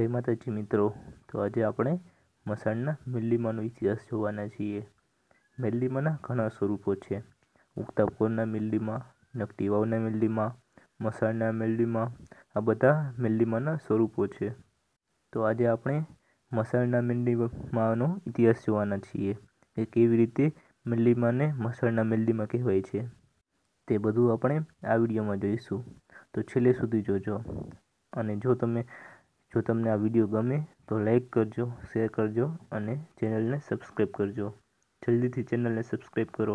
જય માતાજી મિત્રો તો આજે આપણે મસાણના મિલ્લીમાનો ઇતિહાસ જોવાના છીએ મિલ્લીમાના ઘણા સ્વરૂપો છે ઉગતાપોરના મિલ્લીમાં નકટીવાવના મિલ્લીમાં મસાણના મિલ્લીમાં આ બધા મિલ્લીમાના સ્વરૂપો છે તો આજે આપણે મસાણના મિલ્લીમાનો ઇતિહાસ જોવાના છીએ કે કેવી રીતે મિલ્લીમાને મસાણના મિલ્લીમાં કહેવાય છે તે બધું આપણે આ વિડીયોમાં જોઈશું તો છેલ્લે સુધી જોજો અને જો તમે જો તમને આ વિડીયો ગમે તો લાઈક કરજો શેર કરજો અને ચેનલને સબસ્ક્રાઈબ કરજો જલ્દીથી ચેનલને સબસ્ક્રાઈબ કરો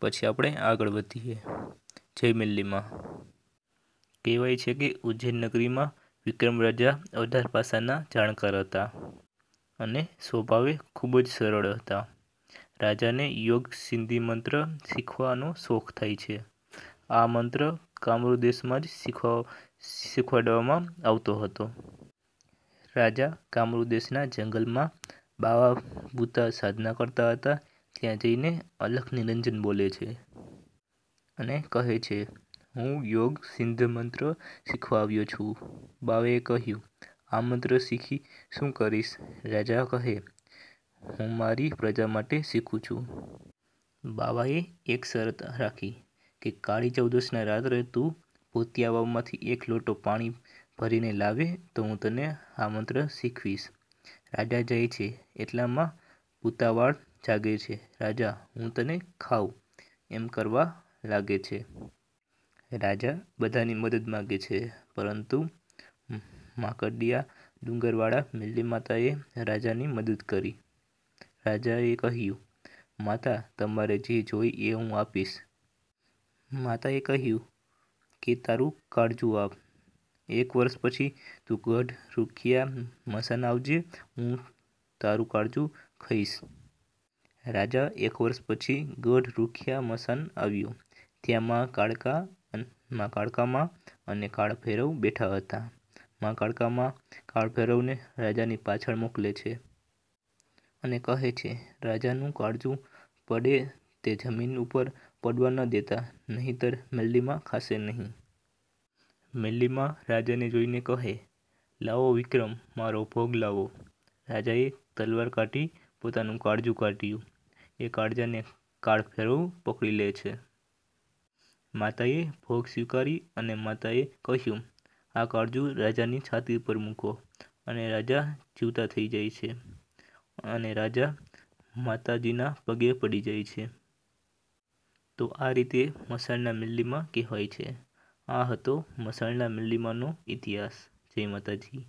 પછી આપણે આગળ વધીએ જય મિલ્લીમાં કહેવાય છે કે ઉજ્જૈન નગરીમાં વિક્રમ રાજા અવધાર પાસાના જાણકાર હતા અને સ્વભાવે ખૂબ જ સરળ હતા રાજાને યોગ સિંધી મંત્ર શીખવાનો શોખ થાય છે આ મંત્ર કામરુ દેશમાં જ શીખવા શીખવાડવામાં આવતો હતો રાજા કામરૂ દેશના જંગલમાં બાવા ભૂતા સાધના કરતા હતા ત્યાં જઈને અલખ નિરંજન બોલે છે અને કહે છે હું યોગ સિંધ મંત્ર શીખવા આવ્યો છું બાવાએ કહ્યું આ મંત્ર શીખી શું કરીશ રાજા કહે હું મારી પ્રજા માટે શીખું છું બાવાએ એક શરત રાખી કે કાળી ચૌદશના રાત્રે તું ભૂતિયા એક લોટો પાણી ભરીને લાવે તો હું તને આ મંત્ર શીખવીશ રાજા જાય છે એટલામાં પૂતાવાળ જાગે છે રાજા હું તને ખાઉં એમ કરવા લાગે છે રાજા બધાની મદદ માગે છે પરંતુ માકડિયા ડુંગરવાળા મિલ્લી માતાએ રાજાની મદદ કરી રાજાએ કહ્યું માતા તમારે જે જોઈ એ હું આપીશ માતાએ કહ્યું કે તારું કાળજું આપ એક વર્ષ પછી તું ગઢ રૂખિયા મસાન આવજે હું તારું કાળજું ખાઈશ રાજા એક વર્ષ પછી ગઢ રૂખિયા મસાન આવ્યો ત્યાં માં કાળકા માં કાળકામાં અને કાળફેરવ બેઠા હતા માં કાળકામાં કાળફેરવને રાજાની પાછળ મોકલે છે અને કહે છે રાજાનું કાળજું પડે તે જમીન ઉપર પડવા ન દેતા નહીંતર મલ્લિમા ખાશે નહીં મલ્લિમા રાજાને જોઈને કહે લાવો વિક્રમ મારો ભોગ લાવો રાજાએ તલવાર કાઢી પોતાનું કાળજું કાઢ્યું એ કાળજાને કાળ કાળફેરવું પકડી લે છે માતાએ ભોગ સ્વીકારી અને માતાએ કહ્યું આ કાળજું રાજાની છાતી પર મૂકો અને રાજા જીવતા થઈ જાય છે અને રાજા માતાજીના પગે પડી જાય છે તો આ રીતે મસાણના મિલ્લીમાં કહેવાય છે આ હતો મસાણના મિલ્લીમાંનો ઇતિહાસ જય માતાજી